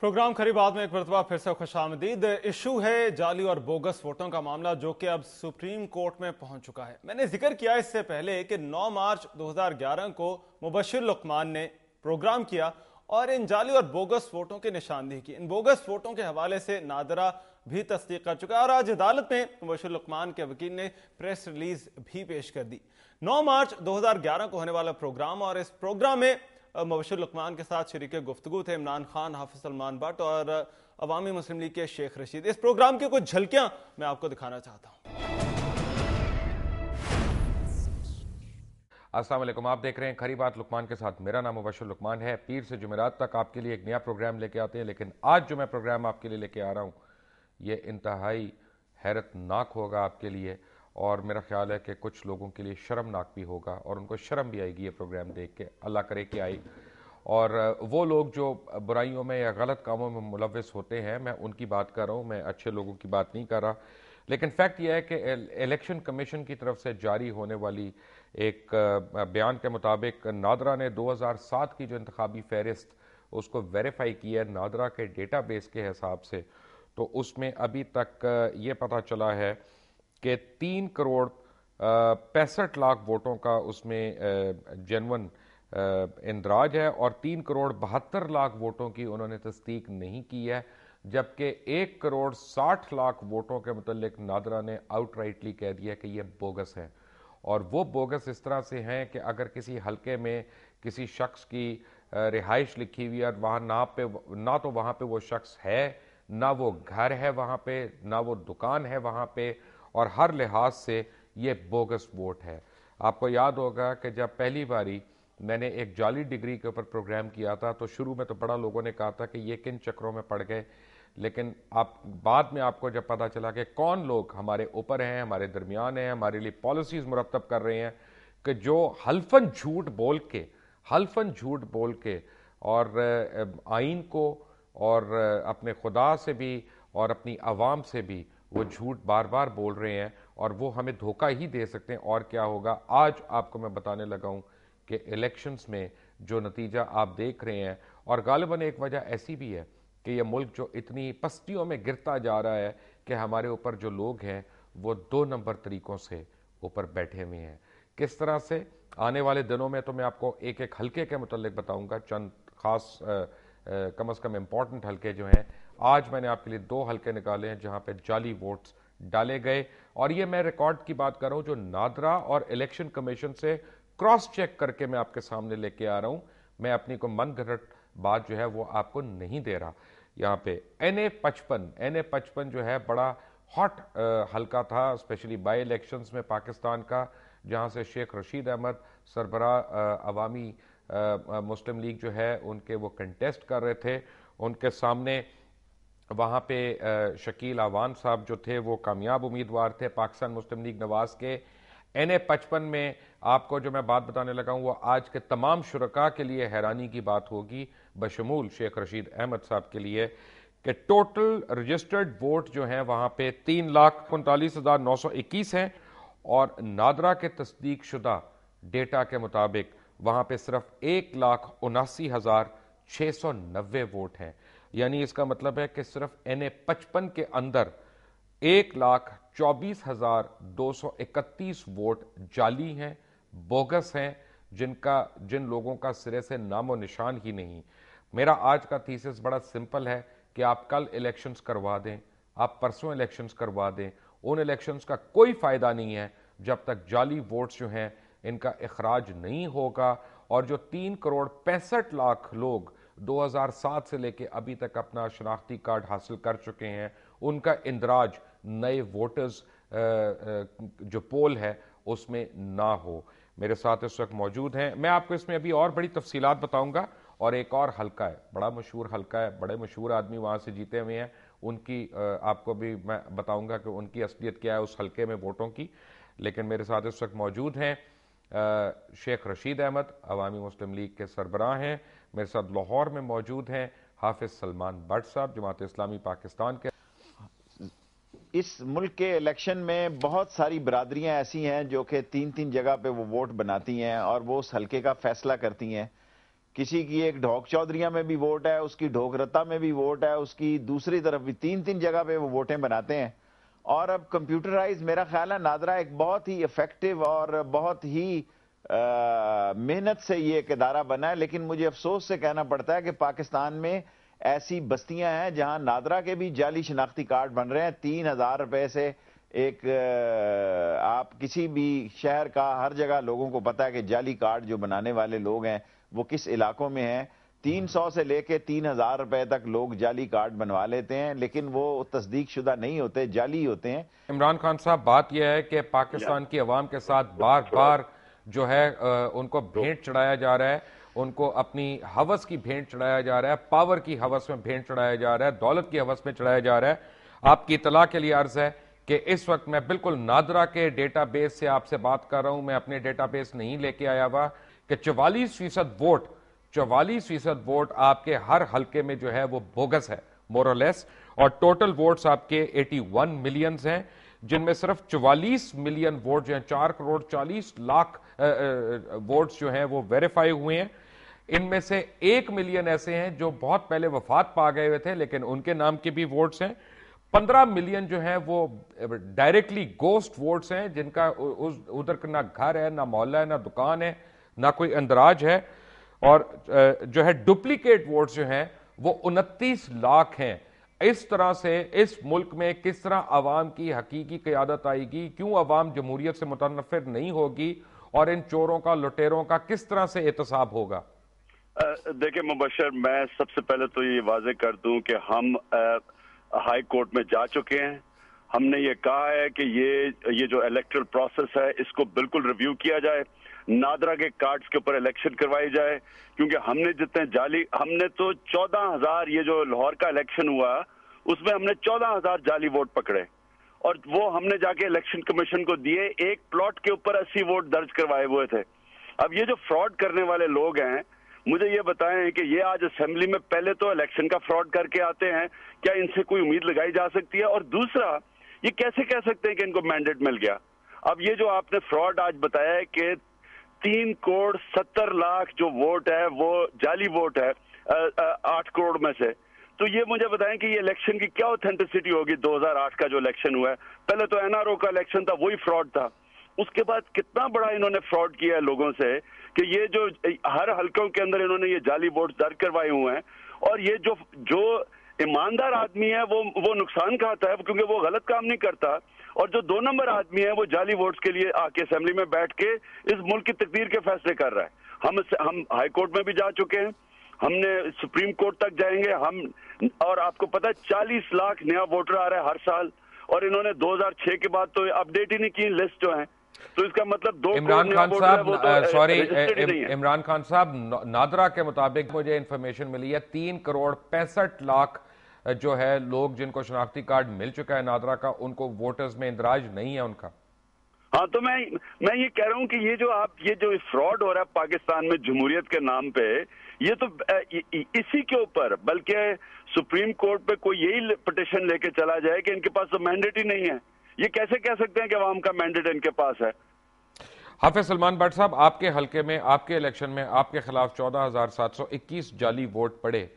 Programme खरी बात में एक मरतबा फिर से खुश आमदीद इशू है जाली और बोगस वोटों का मामला जो कि अब सुप्रीम कोर्ट में पहुंच चुका है मैंने जिक्र किया इससे पहले कि 9 मार्च 2011 को मुबशर लुकमान ने प्रोग्राम किया और इन जाली और बोगस वोटों की निशानदेही की इन बोगस वोटों के हवाले से नादरा भी तस्दीक कर चुका है और आज अदालत में मुबशर लुकमान के वकील ने प्रेस रिलीज भी पेश कर दी नौ मार्च दो हजार ग्यारह को होने वाला प्रोग्राम और इस प्रोग्राम में मुबशर लकमान के साथ शरीक गुफ्तु थे इमरान खान हाफिज सलमान भट्ट और अवामी मुस्लिम लीग के शेख रशीद इस प्रोग्राम की कुछ झलकियां मैं आपको दिखाना चाहता हूँ असलम आप देख रहे हैं खरी बात लुकमान के साथ मेरा नाम मुबशर लुकमान है पीर से जुमेरात तक आपके लिए एक नया प्रोग्राम लेके आते हैं लेकिन आज जो मैं प्रोग्राम आपके लिए लेके आ रहा हूँ ये इंतहाई हैरतनाक होगा आपके लिए और मेरा ख्याल है कि कुछ लोगों के लिए शर्मनाक भी होगा और उनको शर्म भी आएगी ये प्रोग्राम देख के अल्लाह करे कि आई और वो लोग जो बुराइयों में या गलत कामों में मुलविस होते हैं मैं उनकी बात कर रहा हूँ मैं अच्छे लोगों की बात नहीं कर रहा लेकिन फैक्ट यह है कि इलेक्शन कमीशन की तरफ से जारी होने वाली एक बयान के मुताबिक नादरा ने 2007 की जो इंतबी फहरिस्त उसको वेरीफाई की है नादरा के डेटाबेस के हिसाब से तो उसमें अभी तक ये पता चला है कि तीन करोड़ पैंसठ लाख वोटों का उसमें जनवन इंदराज है और तीन करोड़ बहत्तर लाख वोटों की उन्होंने तस्दीक नहीं की है जबकि एक करोड़ साठ लाख वोटों के मतलब नादरा ने आउटराइटली कह दिया कि ये बोगस है और वो बोगस इस तरह से हैं कि अगर किसी हलके में किसी शख्स की रिहाइश लिखी हुई है और वहाँ ना पे ना तो वहाँ पे वो शख्स है ना वो घर है वहाँ पे ना वो दुकान है वहाँ पे और हर लिहाज से ये बोगस वोट है आपको याद होगा कि जब पहली बारी मैंने एक जाली डिग्री के ऊपर प्रोग्राम किया था तो शुरू में तो बड़ा लोगों ने कहा था कि ये किन चक्रों में पड़ गए लेकिन आप बाद में आपको जब पता चला कि कौन लोग हमारे ऊपर हैं हमारे दरमियान हैं हमारे लिए पॉलिसीज़ मुरतब कर रहे हैं कि जो हल्फन झूठ बोल के हल्फन झूठ बोल के और आइन को और अपने खुदा से भी और अपनी आवाम से भी वो झूठ बार बार बोल रहे हैं और वो हमें धोखा ही दे सकते हैं और क्या होगा आज आपको मैं बताने लगा हूँ कि इलेक्शंस में जो नतीजा आप देख रहे हैं और गालिबा एक वजह ऐसी भी है कि यह मुल्क जो इतनी पस्तियों में गिरता जा रहा है कि हमारे ऊपर जो लोग हैं वो दो नंबर तरीक़ों से ऊपर बैठे हुए हैं किस तरह से आने वाले दिनों में तो मैं आपको एक एक हल्के के मतलब बताऊंगा चंद खास आ, आ, कम अज़ कम इम्पॉर्टेंट हल्के जो हैं आज मैंने आपके लिए दो हल्के निकाले हैं जहां पे जाली वोट्स डाले गए और ये मैं रिकॉर्ड की बात कर रहा हूं जो नादरा और इलेक्शन कमीशन से क्रॉस चेक करके मैं आपके सामने लेके आ रहा हूं मैं अपनी को मन घट बात जो है वो आपको नहीं दे रहा यहाँ पे एन ए पचपन एन ए पचपन जो है बड़ा हॉट हल्का था स्पेशली बाई इलेक्शंस में पाकिस्तान का जहाँ से शेख रशीद अहमद सरबरा अवामी मुस्लिम लीग जो है उनके वो कंटेस्ट कर रहे थे उनके सामने वहाँ पे शकील आवान साहब जो थे वो कामयाब उम्मीदवार थे पाकिस्तान मुस्लिम लीग नवाज के एन ए पचपन में आपको जो मैं बात बताने लगा हूँ वो आज के तमाम शुरा के लिए हैरानी की बात होगी बशमूल शेख रशीद अहमद साहब के लिए कि टोटल रजिस्टर्ड वोट जो हैं वहाँ पे तीन लाख उनतालीस हज़ार नौ सौ इक्कीस हैं और नादरा के तस्दीक शुदा डेटा के मुताबिक वहाँ पे सिर्फ एक लाख उनासी हज़ार छः सौ नब्बे वोट हैं यानी इसका मतलब है कि सिर्फ एन ए पचपन के अंदर एक लाख चौबीस हजार दो सौ इकतीस वोट जाली हैं बोगस हैं जिनका जिन लोगों का सिरे से नामो निशान ही नहीं मेरा आज का थीसिस बड़ा सिंपल है कि आप कल इलेक्शंस करवा दें आप परसों इलेक्शंस करवा दें उन इलेक्शंस का कोई फ़ायदा नहीं है जब तक जाली वोट्स जो हैं इनका अखराज नहीं होगा और जो तीन करोड़ पैंसठ लाख लोग 2007 से लेकर अभी तक अपना शनाख्ती कार्ड हासिल कर चुके हैं उनका इंदराज नए वोटर्स जो पोल है उसमें ना हो मेरे साथ इस वक्त मौजूद हैं मैं आपको इसमें अभी और बड़ी तफसीलात बताऊंगा और एक और हल्का है बड़ा मशहूर हल्का है बड़े मशहूर आदमी वहाँ से जीते हुए हैं उनकी आपको भी मैं बताऊंगा कि उनकी असलियत क्या है उस हल्के में वोटों की लेकिन मेरे साथ इस वक्त मौजूद हैं शेख रशीद अहमद अवामी मुस्लिम लीग के सरबराह हैं मेरे साथ लाहौर में मौजूद हैं हाफिज सलमान भट्ट साहब जमात इस्लामी पाकिस्तान के इस मुल्क के इलेक्शन में बहुत सारी बरदरियाँ ऐसी हैं जो कि तीन तीन जगह पे वो वोट बनाती हैं और वो उस हल्के का फैसला करती हैं किसी की एक ढोक चौधरिया में भी वोट है उसकी ढोकरता में भी वोट है उसकी दूसरी तरफ भी तीन तीन जगह पे वो वोटें बनाते हैं और अब कंप्यूटराइज मेरा ख्याल है नादरा एक बहुत ही इफेक्टिव और बहुत ही मेहनत से ये एक इदारा बना है लेकिन मुझे अफसोस से कहना पड़ता है कि पाकिस्तान में ऐसी बस्तियां हैं जहां नादरा के भी जाली शनाख्ती कार्ड बन रहे हैं तीन हजार रुपए से एक आप किसी भी शहर का हर जगह लोगों को पता है कि जाली कार्ड जो बनाने वाले लोग हैं वो किस इलाकों में हैं तीन सौ से लेके तीन हजार रुपए तक लोग जाली कार्ड बनवा लेते हैं लेकिन वो तस्दीक शुदा नहीं होते जाली होते हैं इमरान खान साहब बात यह है कि पाकिस्तान की आवाम के साथ बार बार जो है उनको भेंट चढ़ाया जा रहा है उनको अपनी हवस की भेंट चढ़ाया जा रहा है पावर की हवस में भेंट चढ़ाया जा रहा है दौलत की हवस में चढ़ाया जा रहा है आपकी इतला के लिए अर्ज है कि इस वक्त मैं बिल्कुल नादरा के डेटाबेस से आपसे बात कर रहा हूं मैं अपने डेटाबेस नहीं लेके आया हुआ कि चौवालीस फीसद वोट चौवालीस फीसद वोट आपके हर हलके में जो है वो बोगस है मोरलेस और टोटल वोट्स आपके 81 मिलियंस हैं जिनमें सिर्फ 44 मिलियन वोट जो है चार करोड़ 40 लाख वोट्स जो हैं वो वेरीफाई हुए हैं इनमें से एक मिलियन ऐसे हैं जो बहुत पहले वफात पा गए हुए थे लेकिन उनके नाम के भी वोट्स हैं पंद्रह मिलियन जो है वो डायरेक्टली गोस्ट वोट्स हैं जिनका उधर ना घर है ना मोहल्ला है ना दुकान है ना कोई अंदराज है और जो है डुप्लीकेट वोट्स जो हैं वो उनतीस लाख हैं इस तरह से इस मुल्क में किस तरह आवाम की हकीकी क्यादत आएगी क्यों अवाम जमहूरियत से मुतनफर नहीं होगी और इन चोरों का लुटेरों का किस तरह से एहतसाब होगा देखिए मुबशर मैं सबसे पहले तो ये वाजे कर दूं कि हम हाई कोर्ट में जा चुके हैं हमने ये कहा है कि ये ये जो इलेक्ट्रल प्रोसेस है इसको बिल्कुल रिव्यू किया जाए नादरा के कार्ड्स के ऊपर इलेक्शन करवाई जाए क्योंकि हमने जितने जाली हमने तो चौदह हजार ये जो लाहौर का इलेक्शन हुआ उसमें हमने चौदह हजार जाली वोट पकड़े और वो हमने जाके इलेक्शन कमीशन को दिए एक प्लॉट के ऊपर अस्सी वोट दर्ज करवाए हुए थे अब ये जो फ्रॉड करने वाले लोग हैं मुझे ये बताएं कि ये आज असेंबली में पहले तो इलेक्शन का फ्रॉड करके आते हैं क्या इनसे कोई उम्मीद लगाई जा सकती है और दूसरा ये कैसे कह सकते हैं कि इनको मैंडेट मिल गया अब ये जो आपने फ्रॉड आज बताया है कि तीन करोड़ सत्तर लाख जो वोट है वो जाली वोट है आठ करोड़ में से तो ये मुझे बताएं कि ये इलेक्शन की क्या ऑथेंटिसिटी होगी 2008 का जो इलेक्शन हुआ है पहले तो एनआरओ का इलेक्शन था वही फ्रॉड था उसके बाद कितना बड़ा इन्होंने फ्रॉड किया है लोगों से कि ये जो हर हलकों के अंदर इन्होंने ये जाली वोट दर्ज करवाए हुए हैं और ये जो जो ईमानदार आदमी है वो वो नुकसान खाता है क्योंकि वो गलत काम नहीं करता और जो दो नंबर आदमी है वो जाली वोट्स के लिए आके असेंबली में बैठ के इस मुल्क की तकदीर के फैसले कर रहा है हम हम हाई कोर्ट में भी जा चुके हैं हमने सुप्रीम कोर्ट तक जाएंगे हम और आपको पता है चालीस लाख नया वोटर आ रहा है हर साल और इन्होंने 2006 के बाद तो अपडेट ही नहीं की लिस्ट जो है तो इसका मतलब दो इमरान खान साहब सॉरी तो इमरान खान साहब नादरा के मुताबिक मुझे इन्फॉर्मेशन मिली है तीन करोड़ पैंसठ लाख जो है लोग जिनको शनाख्ती कार्ड मिल चुका है नादरा का उनको वोटर्स में इंदराज नहीं है उनका हाँ तो मैं मैं ये कह रहा हूँ कि ये जो आप ये जो फ्रॉड हो रहा है पाकिस्तान में जमहूरियत के नाम पे ये तो इसी के ऊपर बल्कि सुप्रीम कोर्ट पे कोई यही पटिशन लेके चला जाए कि इनके पास तो मैंडेट ही नहीं है ये कैसे कह सकते हैं कि आवाम का मैंडेट इनके पास है हाफिज सलमान भट्ट साहब आपके हल्के में आपके इलेक्शन में आपके खिलाफ चौदह हजार सात सौ इक्कीस जाली वोट पड़े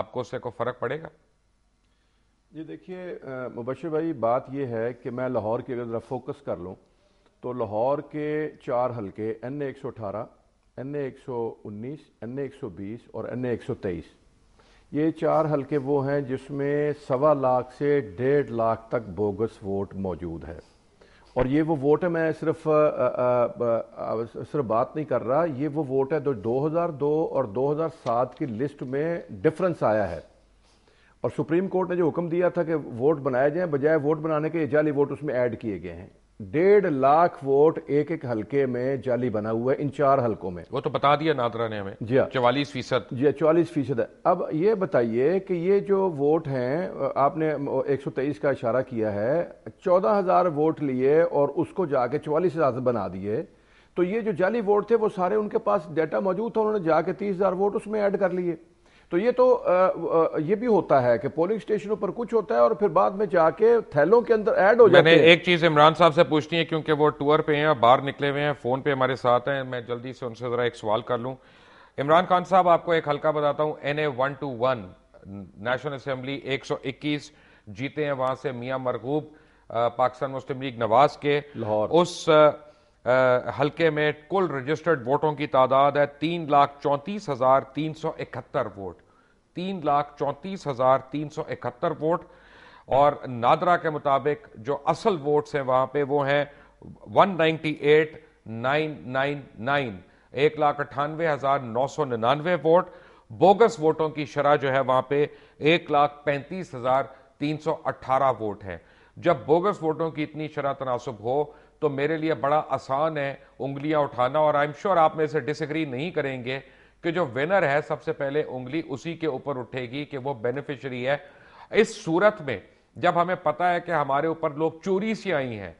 आपको उससे कोई फर्क पड़ेगा जी देखिए मुबशर भाई बात यह है कि मैं लाहौर की अगर ज़रा फोकस कर लूँ तो लाहौर के चार हलके एन ए एक सौ अठारह एन ए एक सौ उन्नीस एन ए एक सौ बीस और एन ए एक सौ तेईस ये चार हलके वो हैं जिसमें सवा लाख से डेढ़ लाख तक बोगस वोट मौजूद है और ये वो वोट है मैं सिर्फ आ, आ, आ, सिर्फ बात नहीं कर रहा ये वो वोट है जो दो और दो हज़ार सात की लिस्ट में डिफरेंस आया है और सुप्रीम कोर्ट ने जो हुक्म दिया था कि वोट बनाए जाए बजाय वोट बनाने के जाली वोट उसमें ऐड किए गए हैं डेढ़ लाख वोट एक एक हलके में जाली बना हुआ है इन चार हलकों में वो तो बता दिया नादरा ने हमें जी हाँ। चौवालीस फीसद जी हाँ, चवालीस फीसद है अब ये बताइए कि ये जो वोट हैं आपने 123 का इशारा किया है चौदह हजार वोट लिए और उसको जाके चौवालीस हजार बना दिए तो ये जो जाली वोट थे वो सारे उनके पास डेटा मौजूद था उन्होंने जाके तीस हजार वोट उसमें ऐड कर लिए तो ये तो ये भी होता है कि पोलिंग स्टेशनों पर कुछ होता है और फिर बाद में जाके थैलों के अंदर ऐड हो जाते हैं मैंने एक चीज इमरान साहब से पूछनी है क्योंकि वो टूर पे हैं और बाहर निकले हुए हैं फोन पे हमारे साथ हैं मैं जल्दी से उनसे जरा एक सवाल कर लूं इमरान खान साहब आपको एक हल्का बताता हूं N A one two one national assembly एक सौ इक्कीस जीते हैं वहां से मियाँ मरगूब पाकिस्तान मुस्लिम लीग नवाज के लाहौर उस हल्के में कुल रजिस्टर्ड वोटों की तादाद है तीन लाख चौंतीस हजार तीन सौ इकहत्तर वोट तीन लाख चौंतीस हजार तीन सौ इकहत्तर वोट और नादरा के मुताबिक जो असल वोट्स हैं वहां पे वो हैं one ninety eight nine nine nine एक लाख अट्ठानवे हजार नौ सौ निन्यानवे वोट बोगस वोटों की शरह जो है वहां पे एक लाख पैंतीस हजार तीन सौ अट्ठारह वोट है जब बोगस वोटों की इतनी शरह तनासब हो तो मेरे लिए बड़ा आसान है उंगलियां उठाना और आई एम श्योर आप में से डिसग्री नहीं करेंगे कि जो विनर है सबसे पहले उंगली उसी के ऊपर उठेगी कि वो बेनिफिशरी है इस सूरत में जब हमें पता है कि हमारे ऊपर लोग चोरी से आई हैं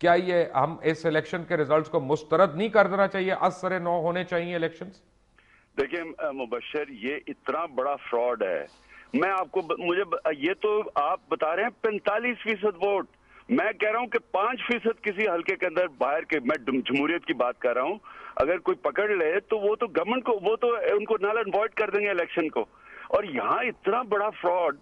क्या ये हम इस इलेक्शन के रिजल्ट्स को मुस्तरद नहीं कर देना चाहिए असर नौ होने चाहिए इलेक्शन देखिए मुबशर ये इतना बड़ा फ्रॉड है मैं आपको मुझे ये तो आप बता रहे हैं पैंतालीस फीसद वोट मैं कह रहा हूं कि पांच फीसद किसी हल्के के अंदर बाहर के मैं जमहूरियत की बात कर रहा हूं अगर कोई पकड़ ले तो वो तो गवर्नमेंट को वो तो उनको नाल अवॉइड कर देंगे इलेक्शन को और यहां इतना बड़ा फ्रॉड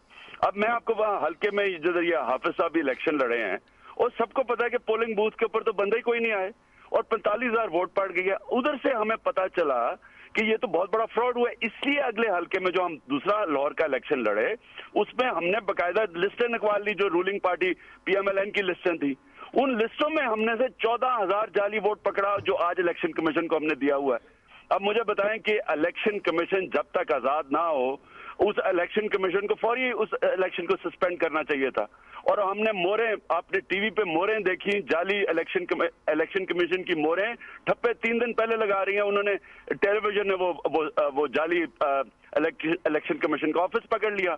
अब मैं आपको वहां हल्के में जिधर ये हाफिज साहब इलेक्शन लड़े हैं और सबको पता है कि पोलिंग बूथ के ऊपर तो बंदा ही कोई नहीं आए और पैंतालीस हजार वोट पड़ गया उधर से हमें पता चला कि ये तो बहुत बड़ा फ्रॉड हुआ इसलिए अगले हल्के में जो हम दूसरा लाहौर का इलेक्शन लड़े उसमें हमने बकायदा लिस्टें निकवा ली जो रूलिंग पार्टी पीएमएलएन की लिस्टें थी उन लिस्टों में हमने से चौदह हजार जाली वोट पकड़ा जो आज इलेक्शन कमीशन को हमने दिया हुआ है अब मुझे बताएं कि इलेक्शन कमीशन जब तक आजाद ना हो उस इलेक्शन कमीशन को फौरी उस इलेक्शन को सस्पेंड करना चाहिए था और हमने मोरें आपने टीवी पे मोरें देखी जाली इलेक्शन इलेक्शन कमीशन की मोरें ठप्पे तीन दिन पहले लगा रही हैं उन्होंने टेलीविजन ने वो वो, वो जाली इलेक्शन कमीशन का ऑफिस पकड़ लिया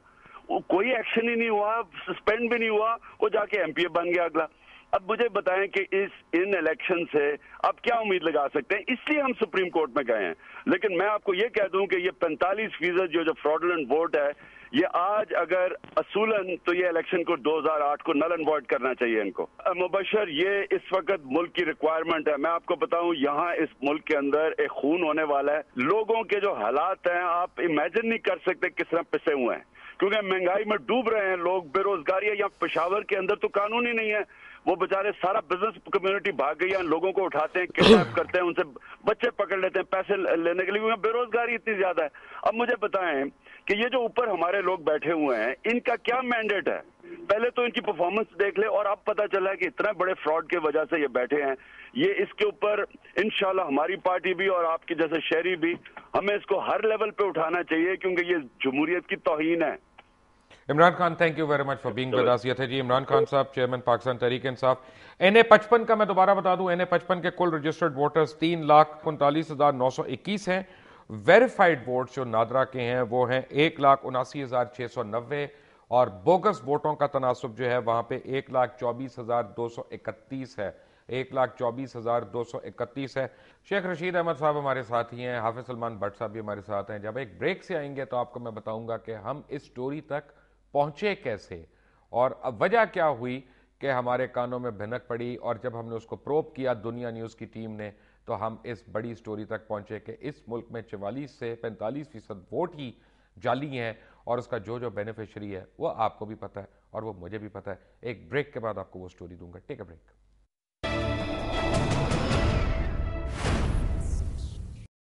कोई एक्शन ही नहीं हुआ सस्पेंड भी नहीं हुआ वो जाके एमपीए बन गया अगला अब मुझे बताएं कि इस इन इलेक्शन से आप क्या उम्मीद लगा सकते हैं इसलिए हम सुप्रीम कोर्ट में गए हैं लेकिन मैं आपको ये कह दूं कि ये 45 फीसद जो जो फ्रॉडलेंट वोट है ये आज अगर असूलन तो ये इलेक्शन को 2008 को नल एंड करना चाहिए इनको मुबशर ये इस वक्त मुल्क की रिक्वायरमेंट है मैं आपको बताऊं यहाँ इस मुल्क के अंदर एक खून होने वाला है लोगों के जो हालात हैं आप इमेजिन नहीं कर सकते किस तरह पिसे हुए हैं क्योंकि महंगाई में डूब रहे हैं लोग बेरोजगारी है यहाँ पेशावर के अंदर तो कानून ही नहीं है वो बेचारे सारा बिजनेस कम्युनिटी भाग गई है लोगों को उठाते हैं किडनैप करते हैं उनसे बच्चे पकड़ लेते हैं पैसे लेने के लिए क्योंकि बेरोजगारी इतनी ज्यादा है अब मुझे बताएं कि ये जो ऊपर हमारे लोग बैठे हुए हैं इनका क्या मैंडेट है पहले तो इनकी परफॉर्मेंस देख ले और अब पता चला है कि इतना बड़े फ्रॉड के वजह से ये बैठे हैं ये इसके ऊपर इनशाला हमारी पार्टी भी और आपके जैसे शहरी भी हमें इसको हर लेवल पे उठाना चाहिए क्योंकि ये जमहूरियत की तोहन है Imran Khan thank you very much for being with us ji Imran Khan sahab chairman Pakistan Tehreek Insaf N A पचपन का मैं दोबारा बता दूं एन ए पचपन के कुल रजिस्टर्ड वोटर्स तीन लाख उनतालीस हज़ार नौ सौ इक्कीस हैं वेरीफाइड वोट जो नादरा के हैं वो हैं एक लाख उनासी हज़ार छः सौ नब्बे और बोगस वोटों का तनासब जो है वहां पे एक लाख चौबीस हज़ार दो सौ इकतीस है एक लाख चौबीस हज़ार दो सौ इकतीस है शेख रशीद अहमद साहब हमारे साथ ही हैं हाफिज सलमान भट्ट साहब भी हमारे साथ हैं जब एक ब्रेक से आएंगे तो आपको मैं बताऊंगा कि हम इस स्टोरी तक पहुंचे कैसे और अब वजह क्या हुई कि हमारे कानों में भिनक पड़ी और जब हमने उसको प्रोप किया दुनिया न्यूज़ की टीम ने तो हम इस बड़ी स्टोरी तक पहुंचे कि इस मुल्क में चवालीस से पैंतालीस फीसद वोट ही जाली हैं और उसका जो जो बेनिफिशरी है वो आपको भी पता है और वो मुझे भी पता है एक ब्रेक के बाद आपको वो स्टोरी दूंगा टेक अ ब्रेक